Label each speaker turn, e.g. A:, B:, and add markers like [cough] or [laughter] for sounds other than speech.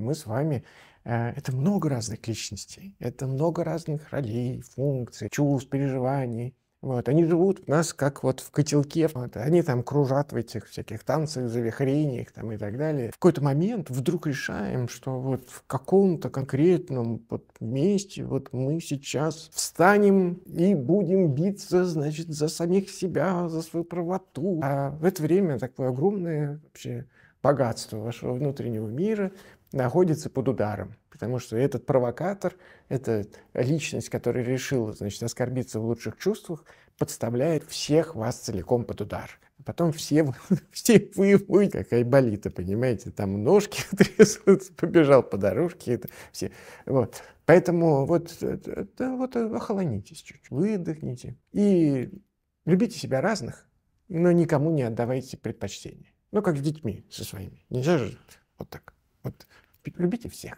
A: мы с вами э, это много разных личностей, это много разных ролей, функций, чувств, переживаний. Вот, они живут у нас как вот в котелке, вот, они там кружат в этих всяких танцах, завихрениях там и так далее. В какой-то момент вдруг решаем, что вот в каком-то конкретном вот месте вот мы сейчас встанем и будем биться, значит, за самих себя, за свою правоту. А в это время такое огромное вообще богатство вашего внутреннего мира находится под ударом, потому что этот провокатор, эта личность, которая решила, значит, оскорбиться в лучших чувствах, подставляет всех вас целиком под удар. А потом все, [laughs] все вы, вы, как Айболита, понимаете, там ножки [laughs] трясутся, побежал по дорожке, это все. Вот. Поэтому вот, да, вот э, охолонитесь чуть, выдохните и любите себя разных, но никому не
B: отдавайте предпочтение. Ну, как с детьми со своими. Нельзя же вот так. Вот любите всех.